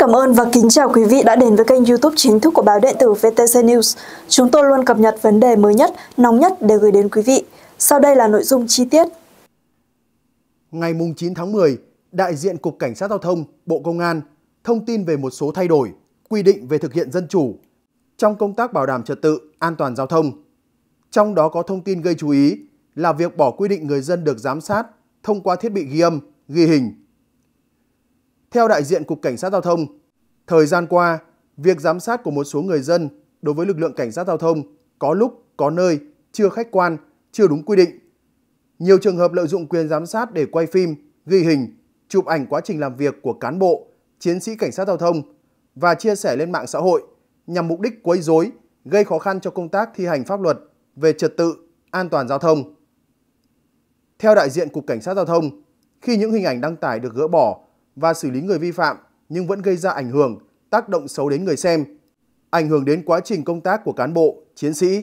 cảm ơn và kính chào quý vị đã đến với kênh youtube chính thức của báo điện tử VTC News. Chúng tôi luôn cập nhật vấn đề mới nhất, nóng nhất để gửi đến quý vị. Sau đây là nội dung chi tiết. Ngày 9 tháng 10, đại diện Cục Cảnh sát Giao thông, Bộ Công an thông tin về một số thay đổi, quy định về thực hiện dân chủ trong công tác bảo đảm trật tự, an toàn giao thông. Trong đó có thông tin gây chú ý là việc bỏ quy định người dân được giám sát thông qua thiết bị ghi âm, ghi hình. Theo đại diện Cục Cảnh sát Giao thông, Thời gian qua, việc giám sát của một số người dân đối với lực lượng cảnh sát giao thông có lúc, có nơi chưa khách quan, chưa đúng quy định. Nhiều trường hợp lợi dụng quyền giám sát để quay phim, ghi hình, chụp ảnh quá trình làm việc của cán bộ, chiến sĩ cảnh sát giao thông và chia sẻ lên mạng xã hội nhằm mục đích quấy rối, gây khó khăn cho công tác thi hành pháp luật về trật tự, an toàn giao thông. Theo đại diện Cục Cảnh sát Giao thông, khi những hình ảnh đăng tải được gỡ bỏ và xử lý người vi phạm nhưng vẫn gây ra ảnh hưởng, tác động xấu đến người xem, ảnh hưởng đến quá trình công tác của cán bộ, chiến sĩ.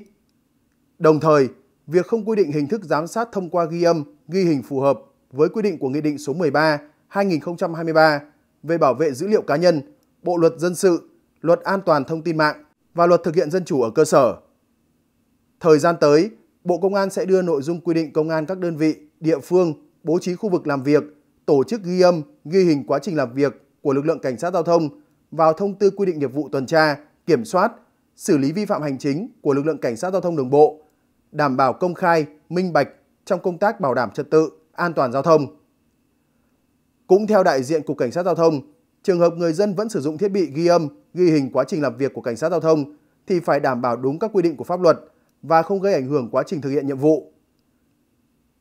Đồng thời, việc không quy định hình thức giám sát thông qua ghi âm, ghi hình phù hợp với quy định của Nghị định số 13 2023 về bảo vệ dữ liệu cá nhân, Bộ luật dân sự, Luật an toàn thông tin mạng và Luật thực hiện dân chủ ở cơ sở. Thời gian tới, Bộ Công an sẽ đưa nội dung quy định công an các đơn vị, địa phương bố trí khu vực làm việc, tổ chức ghi âm, ghi hình quá trình làm việc của lực lượng cảnh sát giao thông vào thông tư quy định nghiệp vụ tuần tra, kiểm soát, xử lý vi phạm hành chính của lực lượng cảnh sát giao thông đường bộ, đảm bảo công khai, minh bạch trong công tác bảo đảm trật tự, an toàn giao thông. Cũng theo đại diện Cục Cảnh sát Giao thông, trường hợp người dân vẫn sử dụng thiết bị ghi âm, ghi hình quá trình làm việc của Cảnh sát Giao thông thì phải đảm bảo đúng các quy định của pháp luật và không gây ảnh hưởng quá trình thực hiện nhiệm vụ.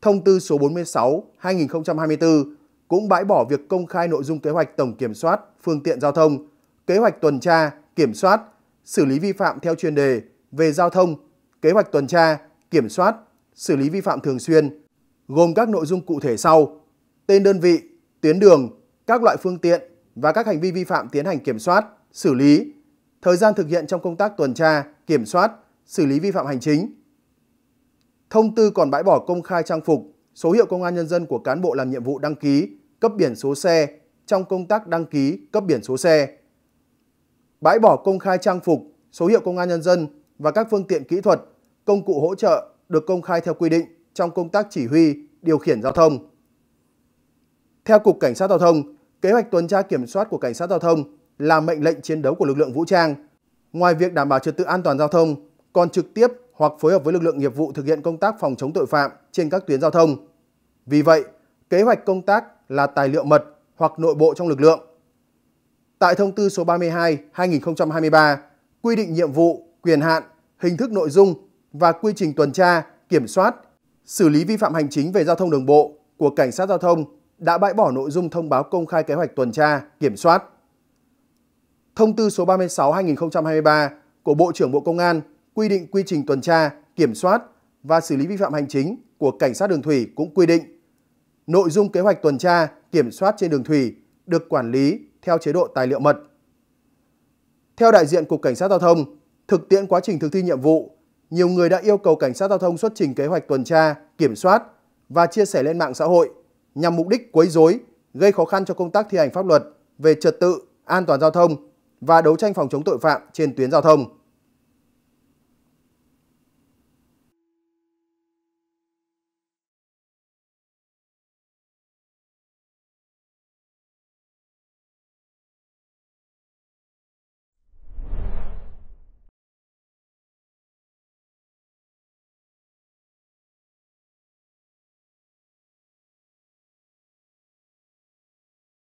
Thông tư số 46-2024 cũng bãi bỏ việc công khai nội dung kế hoạch tổng kiểm soát phương tiện giao thông, kế hoạch tuần tra, kiểm soát, xử lý vi phạm theo chuyên đề về giao thông, kế hoạch tuần tra, kiểm soát, xử lý vi phạm thường xuyên, gồm các nội dung cụ thể sau: tên đơn vị, tuyến đường, các loại phương tiện và các hành vi vi phạm tiến hành kiểm soát, xử lý, thời gian thực hiện trong công tác tuần tra, kiểm soát, xử lý vi phạm hành chính. Thông tư còn bãi bỏ công khai trang phục, số hiệu công an nhân dân của cán bộ làm nhiệm vụ đăng ký, cấp biển số xe trong công tác đăng ký cấp biển số xe. Bãi bỏ công khai trang phục, số hiệu công an nhân dân và các phương tiện kỹ thuật, công cụ hỗ trợ được công khai theo quy định trong công tác chỉ huy, điều khiển giao thông. Theo Cục Cảnh sát Giao thông, kế hoạch tuần tra kiểm soát của Cảnh sát Giao thông là mệnh lệnh chiến đấu của lực lượng vũ trang. Ngoài việc đảm bảo trật tự an toàn giao thông, còn trực tiếp hoặc phối hợp với lực lượng nghiệp vụ thực hiện công tác phòng chống tội phạm trên các tuyến giao thông. Vì vậy, kế hoạch công tác là tài liệu mật hoặc nội bộ trong lực lượng. Tại thông tư số 32/2023 quy định nhiệm vụ, quyền hạn, hình thức nội dung và quy trình tuần tra, kiểm soát, xử lý vi phạm hành chính về giao thông đường bộ của cảnh sát giao thông đã bãi bỏ nội dung thông báo công khai kế hoạch tuần tra, kiểm soát. Thông tư số 36/2023 của Bộ trưởng Bộ Công an quy định quy trình tuần tra, kiểm soát và xử lý vi phạm hành chính của cảnh sát đường thủy cũng quy định nội dung kế hoạch tuần tra, kiểm soát trên đường thủy được quản lý theo chế độ tài liệu mật. Theo đại diện Cục Cảnh sát Giao thông, thực tiễn quá trình thực thi nhiệm vụ, nhiều người đã yêu cầu Cảnh sát Giao thông xuất trình kế hoạch tuần tra, kiểm soát và chia sẻ lên mạng xã hội nhằm mục đích quấy rối, gây khó khăn cho công tác thi hành pháp luật về trật tự, an toàn giao thông và đấu tranh phòng chống tội phạm trên tuyến giao thông.